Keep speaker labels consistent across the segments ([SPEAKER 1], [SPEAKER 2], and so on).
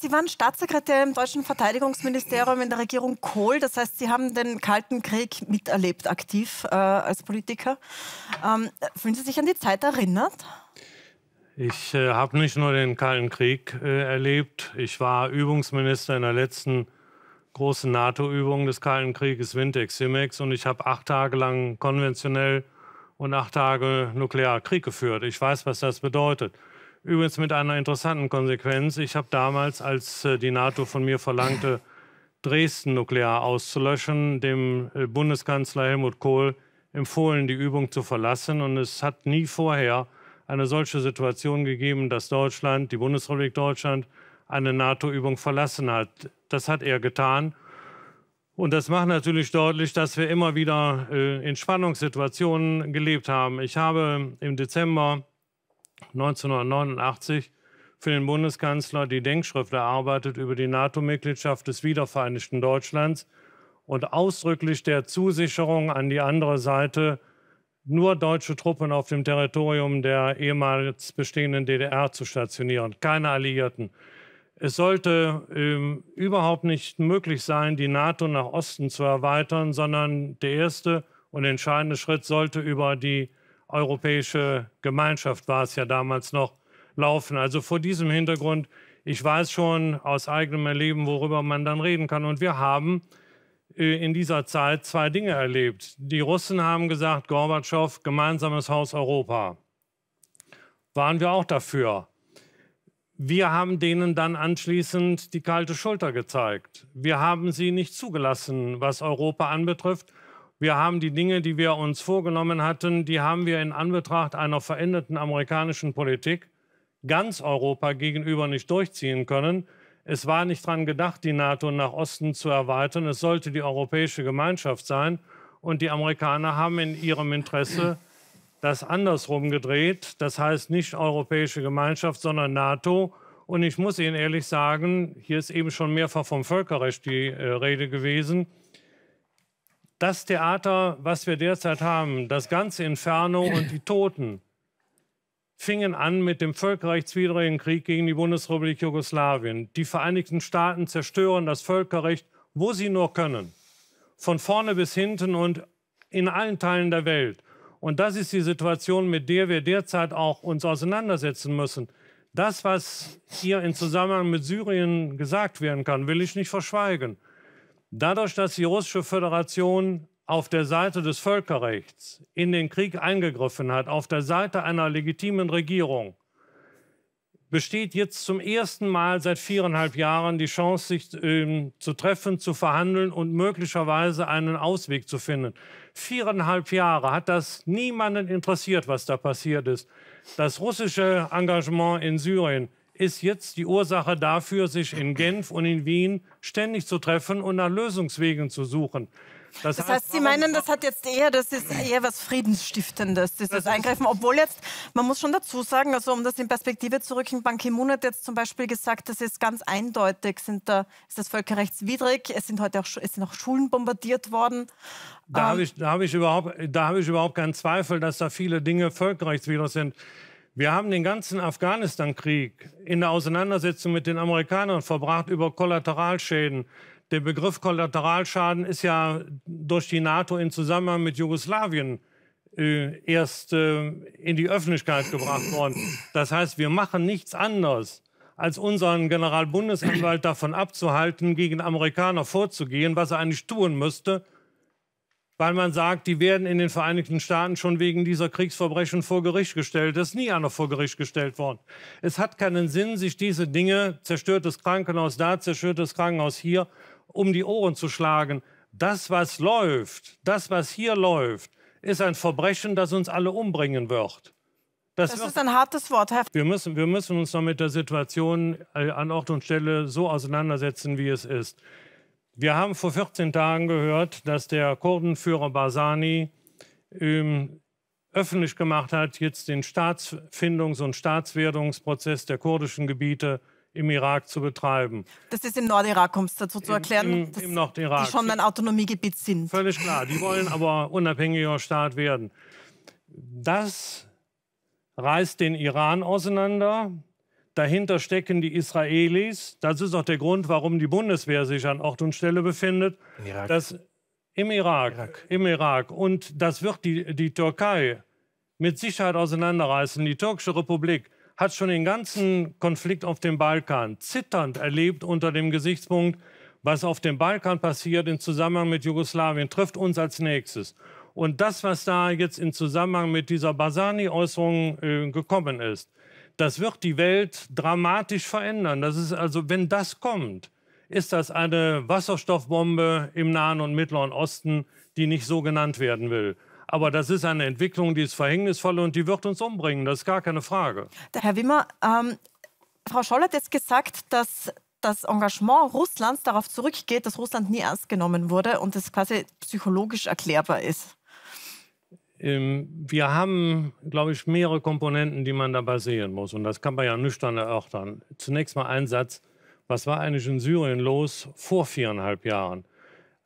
[SPEAKER 1] Sie waren Staatssekretär im deutschen Verteidigungsministerium in der Regierung Kohl. Das heißt, Sie haben den Kalten Krieg miterlebt, aktiv äh, als Politiker. Ähm, fühlen Sie sich an die Zeit erinnert?
[SPEAKER 2] Ich äh, habe nicht nur den Kalten Krieg äh, erlebt. Ich war Übungsminister in der letzten großen NATO-Übung des Kalten Krieges Wintex, simex und ich habe acht Tage lang konventionell und acht Tage nuklear Krieg geführt. Ich weiß, was das bedeutet. Übrigens mit einer interessanten Konsequenz. Ich habe damals, als äh, die NATO von mir verlangte, Dresden nuklear auszulöschen, dem äh, Bundeskanzler Helmut Kohl empfohlen, die Übung zu verlassen. Und es hat nie vorher eine solche Situation gegeben, dass Deutschland, die Bundesrepublik Deutschland, eine NATO-Übung verlassen hat. Das hat er getan. Und das macht natürlich deutlich, dass wir immer wieder äh, in Spannungssituationen gelebt haben. Ich habe im Dezember 1989 für den Bundeskanzler die Denkschrift erarbeitet über die NATO-Mitgliedschaft des wiedervereinigten Deutschlands und ausdrücklich der Zusicherung an die andere Seite, nur deutsche Truppen auf dem Territorium der ehemals bestehenden DDR zu stationieren, keine Alliierten. Es sollte ähm, überhaupt nicht möglich sein, die NATO nach Osten zu erweitern, sondern der erste und entscheidende Schritt sollte über die europäische Gemeinschaft war es ja damals noch, laufen. Also vor diesem Hintergrund, ich weiß schon aus eigenem Erleben, worüber man dann reden kann. Und wir haben äh, in dieser Zeit zwei Dinge erlebt. Die Russen haben gesagt, Gorbatschow, gemeinsames Haus Europa. Waren wir auch dafür. Wir haben denen dann anschließend die kalte Schulter gezeigt. Wir haben sie nicht zugelassen, was Europa anbetrifft, wir haben die Dinge, die wir uns vorgenommen hatten, die haben wir in Anbetracht einer veränderten amerikanischen Politik ganz Europa gegenüber nicht durchziehen können. Es war nicht daran gedacht, die NATO nach Osten zu erweitern. Es sollte die europäische Gemeinschaft sein. Und die Amerikaner haben in ihrem Interesse das andersrum gedreht. Das heißt nicht europäische Gemeinschaft, sondern NATO. Und ich muss Ihnen ehrlich sagen, hier ist eben schon mehrfach vom Völkerrecht die äh, Rede gewesen das Theater, was wir derzeit haben, das ganze Inferno und die Toten, fingen an mit dem völkerrechtswidrigen Krieg gegen die Bundesrepublik Jugoslawien. Die Vereinigten Staaten zerstören das Völkerrecht, wo sie nur können. Von vorne bis hinten und in allen Teilen der Welt. Und das ist die Situation, mit der wir derzeit auch uns auseinandersetzen müssen. Das, was hier im Zusammenhang mit Syrien gesagt werden kann, will ich nicht verschweigen. Dadurch, dass die Russische Föderation auf der Seite des Völkerrechts in den Krieg eingegriffen hat, auf der Seite einer legitimen Regierung, besteht jetzt zum ersten Mal seit viereinhalb Jahren die Chance, sich äh, zu treffen, zu verhandeln und möglicherweise einen Ausweg zu finden. Viereinhalb Jahre hat das niemanden interessiert, was da passiert ist. Das russische Engagement in Syrien ist jetzt die Ursache dafür, sich in Genf und in Wien ständig zu treffen und nach Lösungswegen zu suchen. Das, das heißt, heißt, Sie meinen,
[SPEAKER 1] das hat jetzt eher, das ist eher was Friedensstiftendes, dieses das Eingreifen. Obwohl jetzt, man muss schon dazu sagen, also um das in Perspektive zu rücken, Ban Ki-moon hat jetzt zum Beispiel gesagt, das ist ganz eindeutig, sind da, ist das völkerrechtswidrig, es sind heute auch, es sind auch Schulen bombardiert worden. Da ähm, habe
[SPEAKER 2] ich, hab ich, hab ich überhaupt keinen Zweifel, dass da viele Dinge völkerrechtswidrig sind. Wir haben den ganzen Afghanistan-Krieg in der Auseinandersetzung mit den Amerikanern verbracht über Kollateralschäden. Der Begriff Kollateralschaden ist ja durch die NATO in Zusammenhang mit Jugoslawien äh, erst äh, in die Öffentlichkeit gebracht worden. Das heißt, wir machen nichts anderes, als unseren Generalbundesanwalt davon abzuhalten, gegen Amerikaner vorzugehen, was er eigentlich tun müsste, weil man sagt, die werden in den Vereinigten Staaten schon wegen dieser Kriegsverbrechen vor Gericht gestellt. Das ist nie einer vor Gericht gestellt worden. Es hat keinen Sinn, sich diese Dinge, zerstörtes Krankenhaus da, zerstörtes Krankenhaus hier, um die Ohren zu schlagen. Das, was läuft, das, was hier läuft, ist ein Verbrechen, das uns alle umbringen wird. Das, das wird ist ein
[SPEAKER 1] hartes Wort. Herr
[SPEAKER 2] wir müssen, wir müssen uns noch mit der Situation äh, an Ort und Stelle so auseinandersetzen, wie es ist. Wir haben vor 14 Tagen gehört, dass der Kurdenführer Barzani ähm, öffentlich gemacht hat, jetzt den Staatsfindungs- und Staatswertungsprozess der kurdischen Gebiete im Irak zu betreiben.
[SPEAKER 1] Das ist im Nordirak, um es dazu zu erklären, Im, im, im
[SPEAKER 2] Nordirak. die schon ein
[SPEAKER 1] Autonomiegebiet sind. Völlig klar, die wollen
[SPEAKER 2] aber unabhängiger Staat werden. Das reißt den Iran auseinander, Dahinter stecken die Israelis. Das ist auch der Grund, warum die Bundeswehr sich an Ort und Stelle befindet.
[SPEAKER 3] Im Irak. Das,
[SPEAKER 2] im, Irak, Irak. Im Irak. Und das wird die, die Türkei mit Sicherheit auseinanderreißen. Die türkische Republik hat schon den ganzen Konflikt auf dem Balkan zitternd erlebt unter dem Gesichtspunkt, was auf dem Balkan passiert im Zusammenhang mit Jugoslawien, trifft uns als nächstes. Und das, was da jetzt im Zusammenhang mit dieser Basani-Äußerung äh, gekommen ist, das wird die Welt dramatisch verändern. Das ist also, wenn das kommt, ist das eine Wasserstoffbombe im Nahen und Mittleren Osten, die nicht so genannt werden will. Aber das ist eine Entwicklung, die ist verhängnisvoll und die wird uns umbringen. Das ist gar keine Frage.
[SPEAKER 1] Herr Wimmer, ähm, Frau Scholl hat jetzt gesagt, dass das Engagement Russlands darauf zurückgeht, dass Russland nie ernst genommen wurde und das quasi psychologisch erklärbar ist.
[SPEAKER 2] Ähm, wir haben, glaube ich, mehrere Komponenten, die man dabei sehen muss. Und das kann man ja nüchtern erörtern. Zunächst mal ein Satz. Was war eigentlich in Syrien los vor viereinhalb Jahren?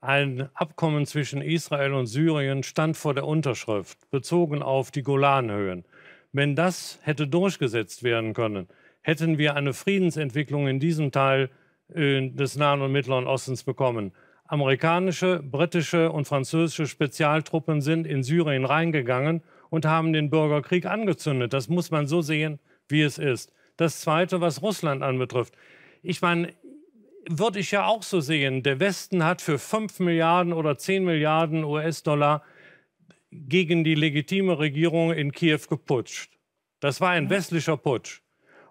[SPEAKER 2] Ein Abkommen zwischen Israel und Syrien stand vor der Unterschrift, bezogen auf die Golanhöhen. Wenn das hätte durchgesetzt werden können, hätten wir eine Friedensentwicklung in diesem Teil äh, des Nahen und Mittleren Ostens bekommen. Amerikanische, britische und französische Spezialtruppen sind in Syrien reingegangen und haben den Bürgerkrieg angezündet. Das muss man so sehen, wie es ist. Das Zweite, was Russland anbetrifft. Ich meine, würde ich ja auch so sehen. Der Westen hat für 5 Milliarden oder 10 Milliarden US-Dollar gegen die legitime Regierung in Kiew geputscht. Das war ein westlicher Putsch.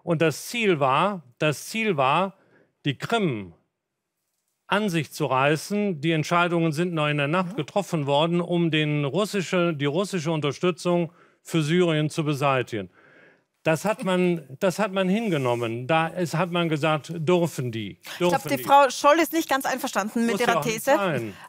[SPEAKER 2] Und das Ziel war, das Ziel war, die Krim an sich zu reißen. Die Entscheidungen sind noch in der Nacht getroffen worden, um den russische, die russische Unterstützung für Syrien zu beseitigen. Das hat man, das hat man hingenommen. Da ist, hat man gesagt, dürfen die. Dürfen ich glaube, die, Frau
[SPEAKER 1] Scholl ist nicht ganz
[SPEAKER 4] einverstanden mit ihrer These. Nein.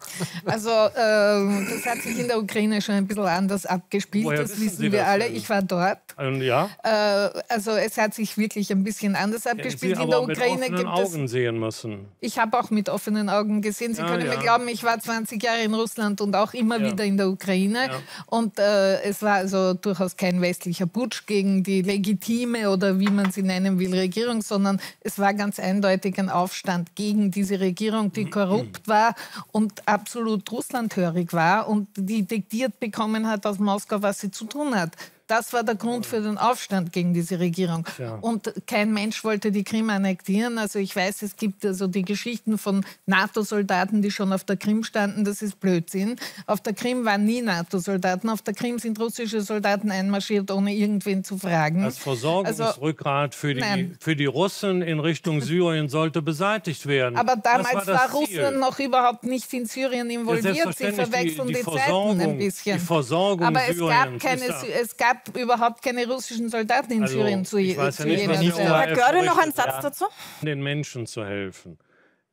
[SPEAKER 4] Also, äh, das hat sich in der Ukraine schon ein bisschen anders abgespielt. Woher das wissen Sie wir das alle. Denn? Ich war dort. Ähm, ja. Äh, also, es hat sich wirklich ein bisschen anders abgespielt. Sie in der Ukraine mit offenen gibt es. Augen
[SPEAKER 2] sehen müssen.
[SPEAKER 4] Ich habe auch mit offenen Augen gesehen. Sie ja, können ja. mir glauben, ich war 20 Jahre in Russland und auch immer ja. wieder in der Ukraine. Und äh, es war also durchaus kein westlicher Putsch gegen die Legierung legitime oder wie man sie nennen will, Regierung, sondern es war ganz eindeutig ein Aufstand gegen diese Regierung, die mhm. korrupt war und absolut russlandhörig war und die diktiert bekommen hat aus Moskau, was sie zu tun hat. Das war der Grund für den Aufstand gegen diese Regierung. Ja. Und kein Mensch wollte die Krim annektieren. Also ich weiß, es gibt also die Geschichten von NATO-Soldaten, die schon auf der Krim standen. Das ist Blödsinn. Auf der Krim waren nie NATO-Soldaten. Auf der Krim sind russische Soldaten einmarschiert, ohne irgendwen zu fragen. Das
[SPEAKER 2] Versorgungsrückgrat für, die, also, für die Russen in Richtung Syrien sollte beseitigt werden. Aber
[SPEAKER 4] damals war, war Russland noch überhaupt nicht in Syrien involviert. Sie verwechseln die, die, die Zeiten ein bisschen.
[SPEAKER 2] Die Versorgung Aber es Syriens gab, keine,
[SPEAKER 4] es gab gab überhaupt keine russischen Soldaten in also, Syrien zu, ich weiß zu ja nicht, was
[SPEAKER 2] ich Herr Görde, noch einen Satz dazu? Den Menschen zu helfen.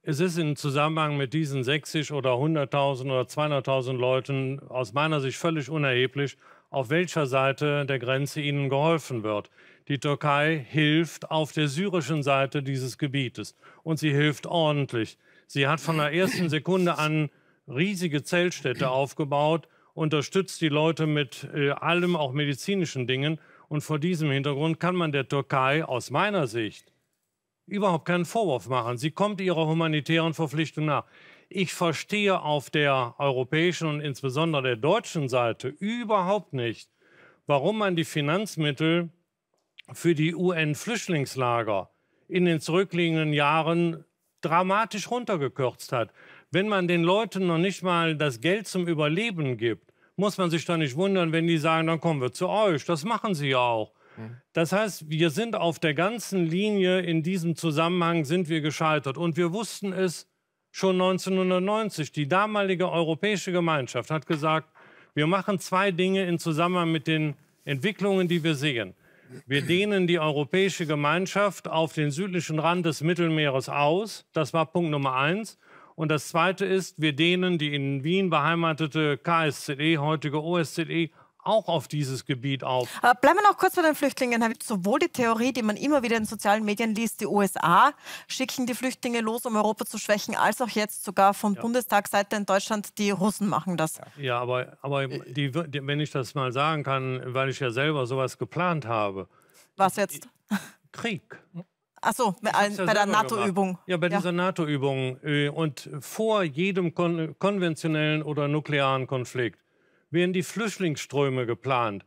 [SPEAKER 2] Es ist im Zusammenhang mit diesen 60 oder 100.000 oder 200.000 Leuten aus meiner Sicht völlig unerheblich, auf welcher Seite der Grenze ihnen geholfen wird. Die Türkei hilft auf der syrischen Seite dieses Gebietes und sie hilft ordentlich. Sie hat von der ersten Sekunde an riesige Zeltstädte aufgebaut unterstützt die Leute mit äh, allem, auch medizinischen Dingen. Und vor diesem Hintergrund kann man der Türkei aus meiner Sicht überhaupt keinen Vorwurf machen. Sie kommt ihrer humanitären Verpflichtung nach. Ich verstehe auf der europäischen und insbesondere der deutschen Seite überhaupt nicht, warum man die Finanzmittel für die UN-Flüchtlingslager in den zurückliegenden Jahren dramatisch runtergekürzt hat. Wenn man den Leuten noch nicht mal das Geld zum Überleben gibt, muss man sich da nicht wundern, wenn die sagen, dann kommen wir zu euch. Das machen sie ja auch. Mhm. Das heißt, wir sind auf der ganzen Linie in diesem Zusammenhang sind wir gescheitert. Und wir wussten es schon 1990. Die damalige Europäische Gemeinschaft hat gesagt, wir machen zwei Dinge in Zusammenhang mit den Entwicklungen, die wir sehen. Wir dehnen die Europäische Gemeinschaft auf den südlichen Rand des Mittelmeeres aus. Das war Punkt Nummer eins. Und das Zweite ist, wir dehnen die in Wien beheimatete KSZE, heutige OSZE, auch auf dieses Gebiet auf.
[SPEAKER 1] Äh, bleiben wir noch kurz bei den Flüchtlingen. Sowohl die Theorie, die man immer wieder in sozialen Medien liest, die USA schicken die Flüchtlinge los, um Europa zu schwächen, als auch jetzt sogar von ja. Bundestagsseite in Deutschland, die Russen machen das.
[SPEAKER 2] Ja, aber, aber äh, die, die, wenn ich das mal sagen kann, weil ich ja selber sowas geplant habe.
[SPEAKER 1] Was jetzt? Äh, Krieg. Ach so, bei, ja bei der NATO-Übung.
[SPEAKER 2] Ja, bei ja. dieser NATO-Übung. Äh, und vor jedem kon konventionellen oder nuklearen Konflikt werden die Flüchtlingsströme geplant.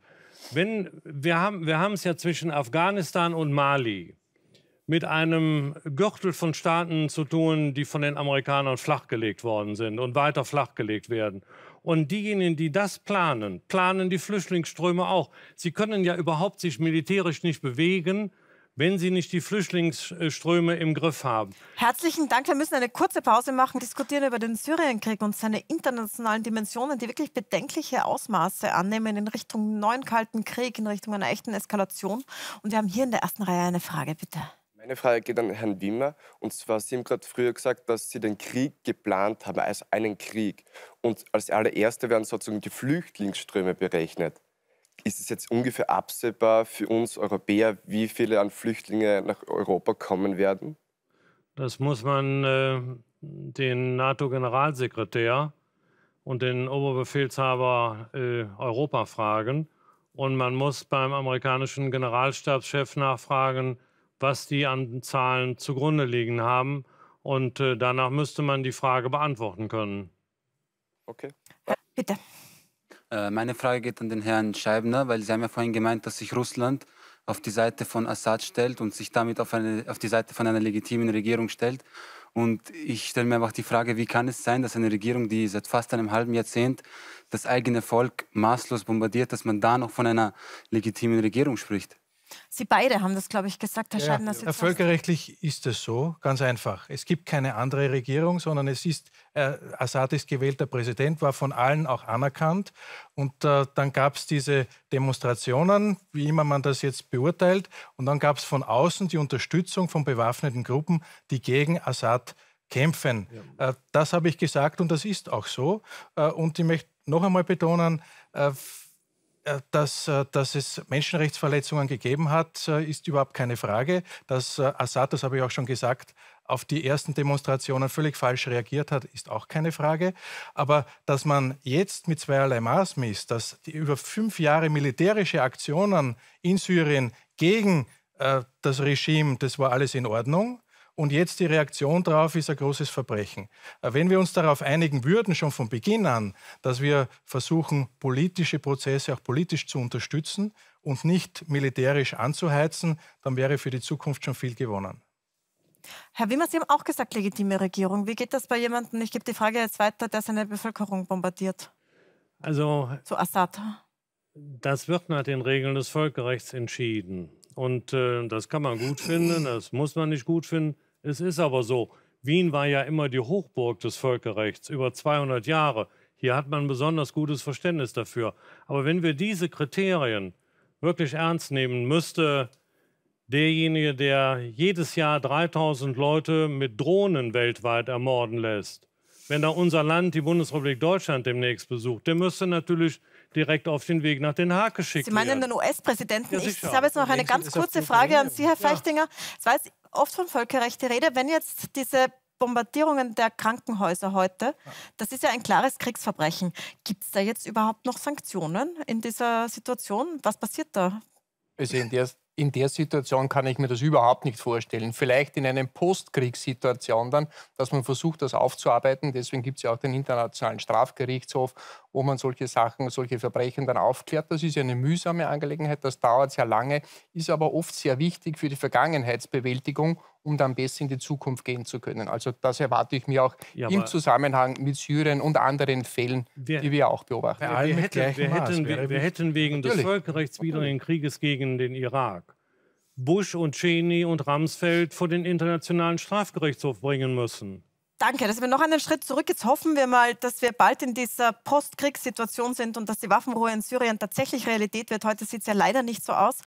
[SPEAKER 2] Wenn, wir haben wir es ja zwischen Afghanistan und Mali mit einem Gürtel von Staaten zu tun, die von den Amerikanern flachgelegt worden sind und weiter flachgelegt werden. Und diejenigen, die das planen, planen die Flüchtlingsströme auch. Sie können ja überhaupt sich militärisch nicht bewegen, wenn sie nicht die Flüchtlingsströme im Griff haben.
[SPEAKER 1] Herzlichen Dank. Wir müssen eine kurze Pause machen, diskutieren über den Syrienkrieg und seine internationalen Dimensionen, die wirklich bedenkliche Ausmaße annehmen in Richtung neuen Kalten Krieg, in Richtung einer echten Eskalation. Und wir haben hier in der ersten Reihe eine Frage, bitte.
[SPEAKER 4] Meine Frage geht an Herrn Wimmer. Und zwar, Sie haben gerade früher gesagt, dass Sie den Krieg geplant haben als einen Krieg. Und als allererste werden sozusagen die Flüchtlingsströme berechnet ist es jetzt ungefähr absehbar für uns Europäer, wie viele an Flüchtlinge nach Europa kommen werden?
[SPEAKER 2] Das muss man äh, den NATO-Generalsekretär und den Oberbefehlshaber äh, Europa fragen. Und man muss beim amerikanischen Generalstabschef nachfragen, was die an Zahlen zugrunde liegen haben. Und äh, danach müsste man die Frage beantworten können.
[SPEAKER 4] Okay. Bitte.
[SPEAKER 2] Äh, meine Frage geht
[SPEAKER 4] an den Herrn Scheibner, weil Sie haben ja vorhin gemeint, dass sich Russland auf die Seite von Assad stellt und sich damit auf, eine, auf die Seite von einer legitimen Regierung stellt. Und ich stelle mir einfach die Frage,
[SPEAKER 3] wie kann es sein, dass eine Regierung, die seit fast einem halben Jahrzehnt das eigene Volk maßlos
[SPEAKER 2] bombardiert, dass man da noch von einer legitimen Regierung spricht?
[SPEAKER 1] Sie beide haben das, glaube ich, gesagt, Herr ja, Scheibner. Ja.
[SPEAKER 3] Völkerrechtlich ist es so, ganz einfach. Es gibt keine andere Regierung, sondern es ist, äh, Assad ist gewählter Präsident, war von allen auch anerkannt. Und äh, dann gab es diese Demonstrationen, wie immer man das jetzt beurteilt. Und dann gab es von außen die Unterstützung von bewaffneten Gruppen, die gegen Assad kämpfen. Ja. Äh, das habe ich gesagt und das ist auch so. Äh, und ich möchte noch einmal betonen, äh, äh, dass, äh, dass es Menschenrechtsverletzungen gegeben hat, äh, ist überhaupt keine Frage. Dass Assad, das habe ich auch schon gesagt, auf die ersten Demonstrationen völlig falsch reagiert hat, ist auch keine Frage. Aber dass man jetzt mit zweierlei Maß misst, dass die über fünf Jahre militärische Aktionen in Syrien gegen äh, das Regime, das war alles in Ordnung und jetzt die Reaktion darauf ist ein großes Verbrechen. Äh, wenn wir uns darauf einigen würden, schon von Beginn an, dass wir versuchen, politische Prozesse auch politisch zu unterstützen und nicht militärisch anzuheizen, dann wäre für die Zukunft schon viel gewonnen.
[SPEAKER 1] Herr Wimmer, Sie haben auch gesagt, legitime Regierung. Wie geht das bei jemandem, ich gebe die Frage jetzt weiter, der seine Bevölkerung bombardiert? Also. Zu Assad.
[SPEAKER 2] Das wird nach den Regeln des Völkerrechts entschieden. Und äh, das kann man gut finden, das muss man nicht gut finden. Es ist aber so, Wien war ja immer die Hochburg des Völkerrechts, über 200 Jahre. Hier hat man ein besonders gutes Verständnis dafür. Aber wenn wir diese Kriterien wirklich ernst nehmen, müsste derjenige, der jedes Jahr 3000 Leute mit Drohnen weltweit ermorden lässt, wenn da unser Land, die Bundesrepublik Deutschland, demnächst besucht, der müsste natürlich direkt auf den Weg nach Den Haag geschickt werden. Sie meinen den
[SPEAKER 1] US-Präsidenten? Ja, ich habe jetzt noch eine ganz kurze Frage an Sie, Herr Feichtinger. Ja. Das war oft von Völkerrecht die Rede. Wenn jetzt diese Bombardierungen der Krankenhäuser heute, das ist ja ein klares Kriegsverbrechen. Gibt es da jetzt überhaupt noch Sanktionen in dieser Situation? Was passiert da?
[SPEAKER 3] Also in der in der Situation kann ich mir das überhaupt nicht vorstellen. Vielleicht in einer Postkriegssituation dann, dass man versucht, das aufzuarbeiten. Deswegen gibt es ja auch den Internationalen Strafgerichtshof, wo man solche Sachen, solche Verbrechen dann aufklärt. Das ist ja eine mühsame Angelegenheit, das dauert sehr lange, ist aber oft sehr wichtig für die Vergangenheitsbewältigung um dann besser in die Zukunft gehen zu können. Also das erwarte ich mir auch ja, im Zusammenhang mit Syrien und anderen Fällen, wir, die wir auch beobachten. wir, hätten, wir, hätten, wir hätten, wegen Natürlich. des
[SPEAKER 2] völkerrechtswidrigen Krieges gegen den Irak Bush und Cheney und Ramsfeld vor den Internationalen Strafgerichtshof bringen müssen.
[SPEAKER 1] Danke, dass wir noch einen Schritt zurück. Jetzt hoffen wir mal, dass wir bald in dieser Postkriegssituation sind und dass die Waffenruhe in Syrien tatsächlich Realität wird. Heute sieht es ja leider nicht so aus.